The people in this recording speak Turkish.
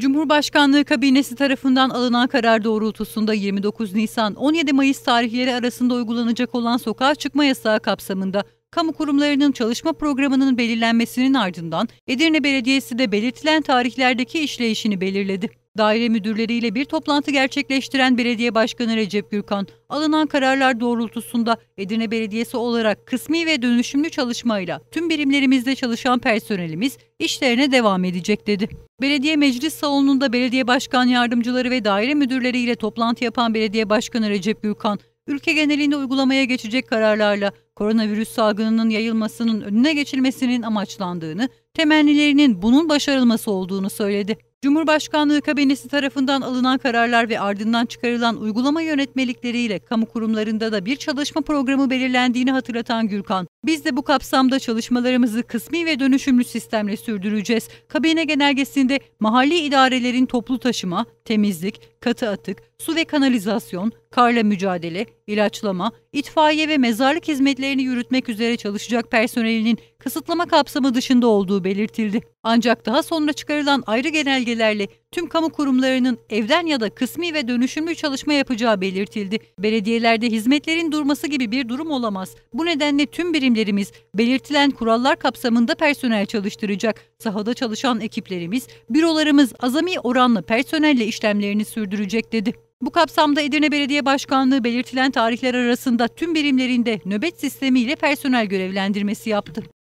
Cumhurbaşkanlığı kabinesi tarafından alınan karar doğrultusunda 29 Nisan 17 Mayıs tarihleri arasında uygulanacak olan sokağa çıkma yasağı kapsamında kamu kurumlarının çalışma programının belirlenmesinin ardından Edirne Belediyesi de belirtilen tarihlerdeki işleyişini belirledi. Daire müdürleriyle bir toplantı gerçekleştiren Belediye Başkanı Recep Gürkan, alınan kararlar doğrultusunda Edirne Belediyesi olarak kısmi ve dönüşümlü çalışmayla tüm birimlerimizde çalışan personelimiz işlerine devam edecek dedi. Belediye Meclis Salonu'nda belediye başkan yardımcıları ve daire müdürleriyle toplantı yapan Belediye Başkanı Recep Gürkan, ülke genelinde uygulamaya geçecek kararlarla koronavirüs salgınının yayılmasının önüne geçilmesinin amaçlandığını, temennilerinin bunun başarılması olduğunu söyledi. Cumhurbaşkanlığı kabinesi tarafından alınan kararlar ve ardından çıkarılan uygulama yönetmelikleriyle kamu kurumlarında da bir çalışma programı belirlendiğini hatırlatan Gürkan, biz de bu kapsamda çalışmalarımızı kısmi ve dönüşümlü sistemle sürdüreceğiz. Kabine genelgesinde mahalli idarelerin toplu taşıma, temizlik, katı atık, su ve kanalizasyon, karla mücadele, ilaçlama, itfaiye ve mezarlık hizmetlerini yürütmek üzere çalışacak personelinin kısıtlama kapsamı dışında olduğu belirtildi. Ancak daha sonra çıkarılan ayrı genelgelerle tüm kamu kurumlarının evden ya da kısmi ve dönüşümlü çalışma yapacağı belirtildi. Belediyelerde hizmetlerin durması gibi bir durum olamaz. Bu nedenle tüm birimlerimiz belirtilen kurallar kapsamında personel çalıştıracak. Sahada çalışan ekiplerimiz, bürolarımız azami oranla personelle işlemlerini sürdürecek dedi. Bu kapsamda Edirne Belediye Başkanlığı belirtilen tarihler arasında tüm birimlerinde nöbet sistemiyle personel görevlendirmesi yaptı.